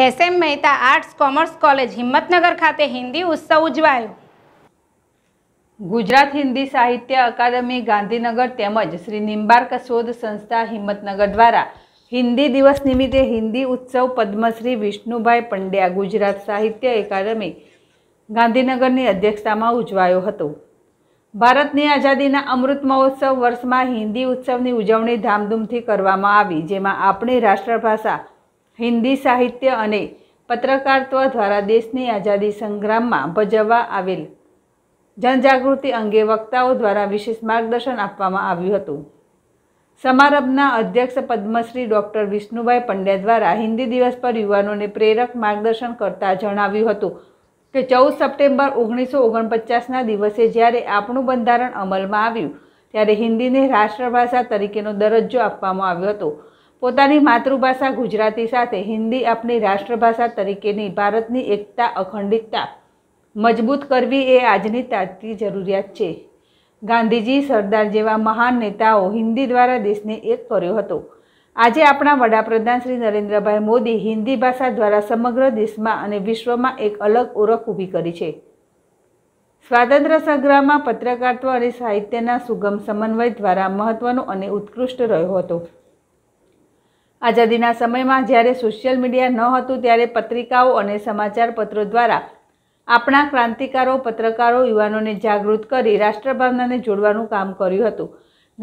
SM Mehta arts commerce college Himmatnagar ખાતે હિન્દી ઉત્સવ ઉજવાયો ગુજરાત હિન્દી સાહિત્ય અકાદમી ગાંધીનગર તેમજ શ્રી નિંબાર્ક શોધ સંસ્થા હિંમતનગર દ્વારા હિન્દી દિવસ નિમિત્તે હિન્દી ઉત્સવ પદ્મશ્રી વિષ્ણુભાઈ પંડ્યા ગુજરાત સાહિત્ય એકાદમી ગાંધીનગરની અધ્યક્ષતામાં ઉજવાયો હતો ભારતની આઝાદીના અમૃત મહોત્સવ વર્ષમાં હિન્દી ઉત્સવની ઉજવણી ધામધૂમથી કરવામાં આવી જેમાં આપણી રાષ્ટ્રભાષા હિન્દી સાહિત્ય અને પત્રકારત્વ દ્વારા દેશની આઝાદી સંગ્રામમાં ભજવવા આવેલ જનજાગૃતિ અંગે વક્તાઓ દ્વારા વિશેષ માર્ગદર્શન આપવામાં આવ્યું હતું સમારંભના અધ્યક્ષ પદ્મશ્રી ડૉક્ટર વિષ્ણુભાઈ પંડ્યા દ્વારા હિન્દી દિવસ પર યુવાનોને પ્રેરક માર્ગદર્શન કરતા જણાવ્યું હતું કે ચૌદ સપ્ટેમ્બર ઓગણીસો ઓગણપચાસના દિવસે જ્યારે આપણું બંધારણ અમલમાં આવ્યું ત્યારે હિન્દીને રાષ્ટ્રભાષા તરીકેનો દરજ્જો આપવામાં આવ્યો હતો પોતાની માતૃભાષા ગુજરાતી સાથે હિન્દી આપણી રાષ્ટ્રભાષા તરીકેની ભારતની એકતા અખંડિતતા મજબૂત કરવી એ આજની તાતી જરૂરિયાત છે ગાંધીજી સરદાર જેવા મહાન નેતાઓ હિન્દી દ્વારા દેશને એક કર્યો હતો આજે આપણા વડાપ્રધાન શ્રી નરેન્દ્રભાઈ મોદી હિન્દી ભાષા દ્વારા સમગ્ર દેશમાં અને વિશ્વમાં એક અલગ ઓળખ ઊભી કરી છે સ્વાતંત્ર્ય સંગ્રહમાં પત્રકારત્વ અને સાહિત્યના સુગમ સમન્વય દ્વારા મહત્ત્વનો અને ઉત્કૃષ્ટ રહ્યો હતો આઝાદીના સમયમાં જ્યારે સોશિયલ મીડિયા ન હતું ત્યારે પત્રિકાઓ અને સમાચાર પત્રો દ્વારા આપણા ક્રાંતિકારો પત્રકારો યુવાનોને જાગૃત કરી રાષ્ટ્રભાવનાને જોડવાનું કામ કર્યું હતું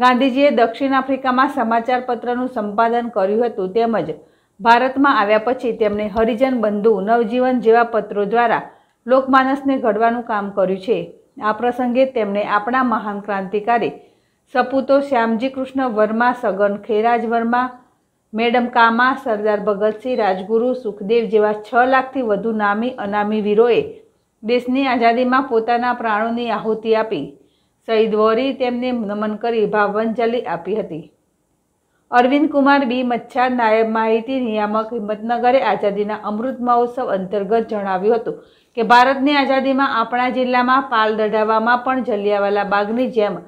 ગાંધીજીએ દક્ષિણ આફ્રિકામાં સમાચાર પત્રનું સંપાદન કર્યું હતું તેમજ ભારતમાં આવ્યા પછી તેમણે હરિજન બંધુ નવજીવન જેવા પત્રો દ્વારા લોકમાનસને ઘડવાનું કામ કર્યું છે આ પ્રસંગે તેમણે આપણા મહાન ક્રાંતિકારી સપૂતો શ્યામજી કૃષ્ણ વર્મા સગન ખેરાજ વર્મા મેડમ કામા સરદાર ભગતસિંહ રાજગુરુ સુખદેવ જેવા છ લાખથી વધુ નામી અનામી વીરોએ દેશની આઝાદીમાં પોતાના પ્રાણોની આહુતિ આપી શહીદ વોરી તેમને નમન કરી ભાવાંજલિ આપી હતી અરવિંદ કુમાર બી મચ્છા નાયબ માહિતી નિયામક હિંમતનગરે આઝાદીના અમૃત મહોત્સવ અંતર્ગત જણાવ્યું હતું કે ભારતની આઝાદીમાં આપણા જિલ્લામાં પાલ દઢાવામાં પણ જલિયાવાલા બાગની જેમ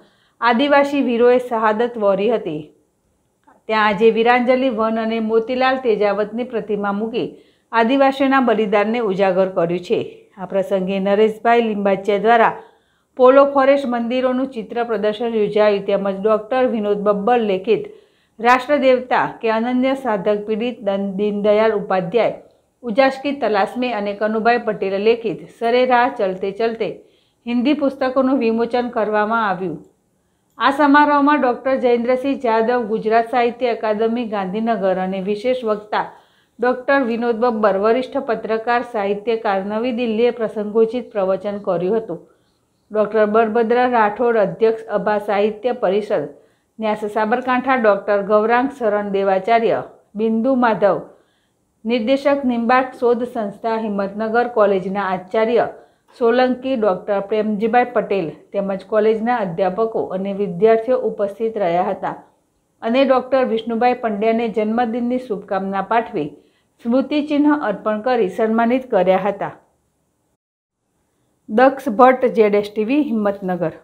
આદિવાસી વીરોએ શહાદત વોરી હતી ત્યાં આજે વીરાંજલિ વન અને મોતીલાલ તેજાવતની પ્રતિમા મૂકી આદિવાસીના બલિદાનને ઉજાગર કર્યું છે આ પ્રસંગે નરેશભાઈ લિંબાચિયા દ્વારા પોલો ફોરેસ્ટ મંદિરોનું ચિત્ર પ્રદર્શન યોજાયું તેમજ ડૉક્ટર વિનોદ બબ્બર લેખિત રાષ્ટ્રદેવતા કે અનન્ય સાધક પીડિત દીનદયાળ ઉપાધ્યાય ઉજાસકી તલાસમે અને કનુભાઈ પટેલ લેખિત સરેરાહ ચલતે ચલતે હિન્દી પુસ્તકોનું વિમોચન કરવામાં આવ્યું આ સમારોહમાં ડૉક્ટર જયેન્દ્રસિંહ જાદવ ગુજરાત સાહિત્ય અકાદમી ગાંધીનગર અને વિશેષ વક્તા ડૉક્ટર વિનોદ બબ્બર વરિષ્ઠ પત્રકાર સાહિત્યકાર નવી દિલ્હીએ પ્રસંગોચિત પ્રવચન કર્યું હતું ડૉક્ટર બરભદ્રા રાઠોડ અધ્યક્ષ અભા સાહિત્ય પરિષદ ન્યાસ સાબરકાંઠા ડૉક્ટર ગૌરાંગ શરણ દેવાચાર્ય બિંદુ માધવ નિર્દેશક નિંબાર્ક શોધ સંસ્થા હિંમતનગર કોલેજના આચાર્ય સોલંકી ડૉક્ટર પ્રેમજીભાઈ પટેલ તેમજ કોલેજના અધ્યાપકો અને વિદ્યાર્થીઓ ઉપસ્થિત રહ્યા હતા અને ડૉક્ટર વિષ્ણુભાઈ પંડ્યાને જન્મદિનની શુભકામના પાઠવી સ્મૃતિચિહ્ન અર્પણ કરી સન્માનિત કર્યા હતા Daksh Bhatt Z S TV Himmatnagar